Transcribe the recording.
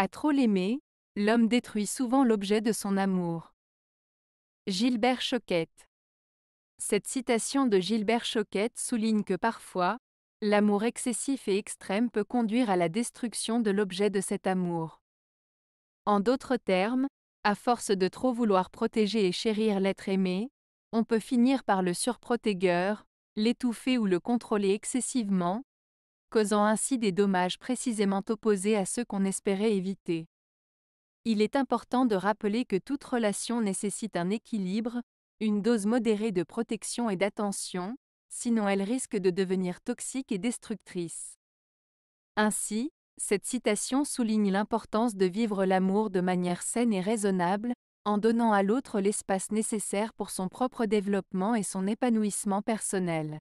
À trop l'aimer, l'homme détruit souvent l'objet de son amour. Gilbert Choquette Cette citation de Gilbert Choquette souligne que parfois, l'amour excessif et extrême peut conduire à la destruction de l'objet de cet amour. En d'autres termes, à force de trop vouloir protéger et chérir l'être aimé, on peut finir par le surprotégueur, l'étouffer ou le contrôler excessivement, causant ainsi des dommages précisément opposés à ceux qu'on espérait éviter. Il est important de rappeler que toute relation nécessite un équilibre, une dose modérée de protection et d'attention, sinon elle risque de devenir toxique et destructrice. Ainsi, cette citation souligne l'importance de vivre l'amour de manière saine et raisonnable, en donnant à l'autre l'espace nécessaire pour son propre développement et son épanouissement personnel.